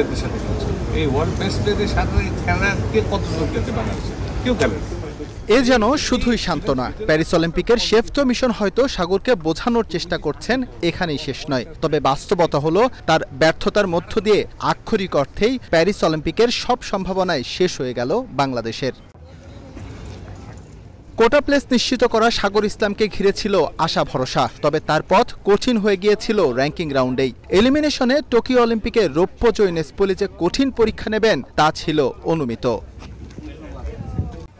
এ যেন শুধুই সান্ত্বনা প্যারিস অলিম্পিকের শেফ তো মিশন হয়তো সাগরকে বোঝানোর চেষ্টা করছেন এখানেই শেষ নয় তবে বাস্তবতা হলো তার ব্যর্থতার মধ্য দিয়ে আক্ষরিক অর্থেই প্যারিস অলিম্পিকের সব সম্ভাবনায় শেষ হয়ে গেল বাংলাদেশের কোটা প্লেস নিশ্চিত করা সাগর ইসলামকে ঘিরেছিল আশা ভরসা তবে তার পথ কঠিন হয়ে গিয়েছিল র্যাঙ্কিং রাউন্ডেই এলিমিনেশনে টোকিও অলিম্পিকে রৌপ্য জৈনেস নেসপলি যে কঠিন পরীক্ষা নেবেন তা ছিল অনুমিত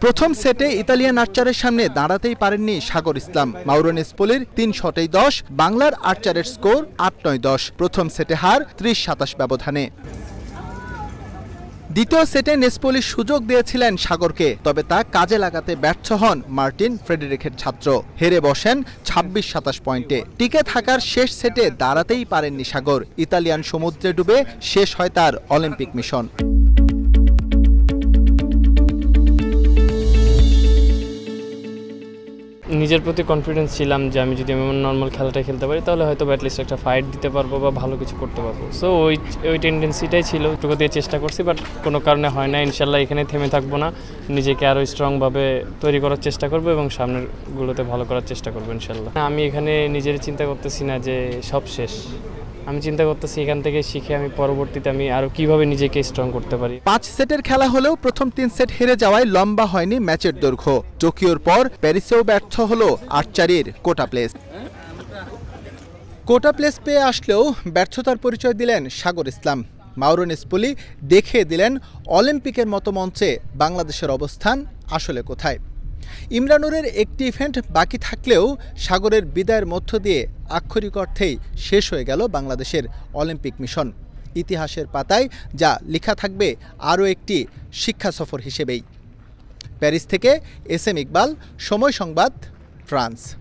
প্রথম সেটে ইতালিয়ান আর্চারের সামনে দাঁড়াতেই পারেননি সাগর ইসলাম মাউরো ইসপোলির তিন শটেই দশ বাংলার আর্চারের স্কোর আট নয় দশ প্রথম সেটে হার ত্রিশ সাতাশ ব্যবধানে দ্বিতীয় সেটে নেসপলি সুযোগ দিয়েছিলেন সাগরকে তবে তা কাজে লাগাতে ব্যর্থ হন মার্টিন ফ্রেডেরিকের ছাত্র হেরে বসেন ছাব্বিশ সাতাশ পয়েন্টে টিকে থাকার শেষ সেটে দাঁড়াতেই পারেননি সাগর ইতালিয়ান সমুদ্রে ডুবে শেষ হয় তার অলিম্পিক মিশন নিজের প্রতি কনফিডেন্স ছিলাম যে আমি যদি আমার নর্মাল খেলাটা খেলতে পারি তাহলে হয়তো অ্যাটলিস্ট একটা ফাইট দিতে পারবো বা ভালো কিছু করতে পারবো সো ওই ওই টেন্ডেন্সিটাই ছিল ওটুকু দিয়ে চেষ্টা করছি বাট কোনো কারণে হয় না ইনশাল্লাহ এখানে থেমে থাকবো না নিজেকে আরও স্ট্রংভাবে তৈরি করার চেষ্টা করবো এবং সামনেরগুলোতে ভালো করার চেষ্টা করবো ইনশাল্লাহ আমি এখানে নিজের চিন্তা করতেছি না যে সব শেষ আমি চিন্তা করতেছি এখান থেকে শিখে আমি পরবর্তীতে আমি আরও কিভাবে নিজেকে স্ট্রং করতে পারি পাঁচ সেটের খেলা হলেও প্রথম তিন সেট হেরে যাওয়ায় লম্বা হয়নি ম্যাচের দৈর্ঘ্য টোকিওর পর প্যারিসেও ব্যর্থ হল হলো আটচারির কোটা প্লেস কোটা প্লেস পেয়ে আসলেও ব্যর্থতার পরিচয় দিলেন সাগর ইসলাম মাউরন ইসপুলি দেখিয়ে দিলেন অলিম্পিকের মতো মঞ্চে বাংলাদেশের অবস্থান আসলে কোথায় ইমরানুরের একটি ইভেন্ট বাকি থাকলেও সাগরের বিদায়ের মধ্য দিয়ে আক্ষরিক অর্থেই শেষ হয়ে গেল বাংলাদেশের অলিম্পিক মিশন ইতিহাসের পাতায় যা লেখা থাকবে আরও একটি শিক্ষা সফর হিসেবেই প্যারিস থেকে এস এম ইকবাল সময় সংবাদ France.